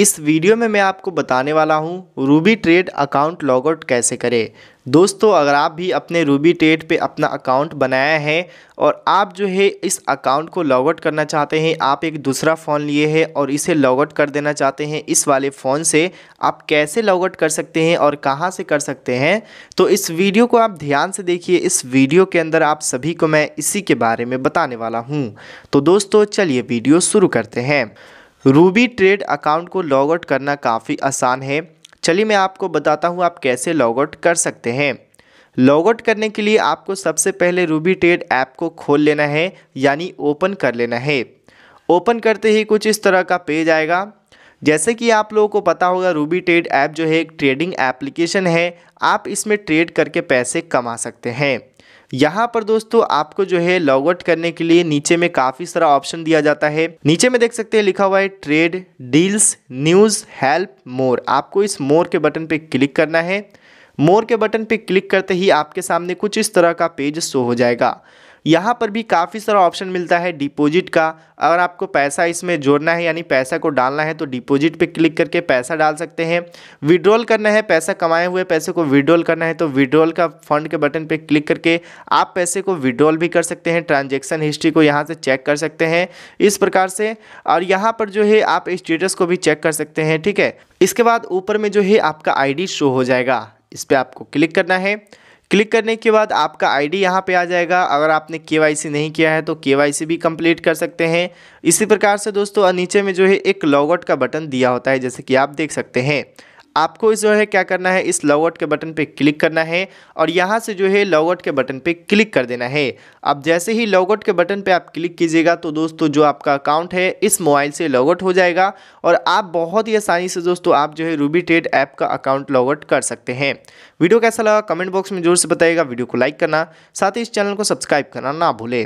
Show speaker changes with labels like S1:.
S1: इस वीडियो में मैं आपको बताने वाला हूँ रूबी ट्रेड अकाउंट लॉगआउट कैसे करें दोस्तों अगर आप भी अपने रूबी ट्रेड पे अपना अकाउंट बनाया है और आप जो है इस अकाउंट को लॉग आउट करना चाहते हैं आप एक दूसरा फ़ोन लिए हैं और इसे लॉगआउट कर देना चाहते हैं इस वाले फ़ोन से आप कैसे लॉग आउट कर सकते हैं और कहाँ से कर सकते हैं तो इस वीडियो को आप ध्यान से देखिए इस वीडियो के अंदर आप सभी को मैं इसी के बारे में बताने वाला हूँ तो दोस्तों चलिए वीडियो शुरू करते हैं रूबी ट्रेड अकाउंट को लॉग आउट करना काफ़ी आसान है चलिए मैं आपको बताता हूँ आप कैसे लॉग आउट कर सकते हैं लॉग आउट करने के लिए आपको सबसे पहले रूबी ट्रेड ऐप को खोल लेना है यानी ओपन कर लेना है ओपन करते ही कुछ इस तरह का पेज आएगा जैसे कि आप लोगों को पता होगा रूबी ट्रेड ऐप जो है एक ट्रेडिंग एप्लीकेशन है आप इसमें ट्रेड करके पैसे कमा सकते हैं यहाँ पर दोस्तों आपको जो है लॉग आउट करने के लिए नीचे में काफी सारा ऑप्शन दिया जाता है नीचे में देख सकते हैं लिखा हुआ है trade deals news help more आपको इस मोर के बटन पे क्लिक करना है मोर के बटन पे क्लिक करते ही आपके सामने कुछ इस तरह का पेज शो हो जाएगा यहाँ पर भी काफ़ी सारा ऑप्शन मिलता है डिपॉजिट का अगर आपको पैसा इसमें जोड़ना है यानी पैसा को डालना है तो डिपॉजिट पे क्लिक करके पैसा डाल सकते हैं विड्रॉल करना है पैसा कमाए हुए पैसे को विड्रॉल करना है तो विड्रॉल का फंड के बटन पे क्लिक करके आप पैसे को विड्रॉल भी कर सकते हैं ट्रांजेक्शन हिस्ट्री को यहाँ से चेक कर सकते हैं इस प्रकार से और यहाँ पर जो है आप स्टेटस को भी चेक कर सकते हैं ठीक है इसके बाद ऊपर में जो है आपका आईडी शो हो जाएगा इस पर आपको क्लिक करना है क्लिक करने के बाद आपका आईडी यहां पे आ जाएगा अगर आपने केवाईसी नहीं किया है तो केवाईसी भी कंप्लीट कर सकते हैं इसी प्रकार से दोस्तों नीचे में जो है एक लॉगआउट का बटन दिया होता है जैसे कि आप देख सकते हैं आपको जो है क्या करना है इस लॉगआउट के बटन पे क्लिक करना है और यहाँ से जो है लॉगआउट के बटन पे क्लिक कर देना है अब जैसे ही लॉगआउट के बटन पे आप क्लिक कीजिएगा तो दोस्तों जो आपका अकाउंट है इस मोबाइल से लॉगआउट हो जाएगा और आप बहुत ही आसानी से दोस्तों आप जो है रूबी ट्रेड ऐप का अकाउंट लॉगआउट कर सकते हैं वीडियो कैसा लगा कमेंट बॉक्स में जोर से बताइएगा वीडियो को लाइक करना साथ ही इस चैनल को सब्सक्राइब करना ना भूलें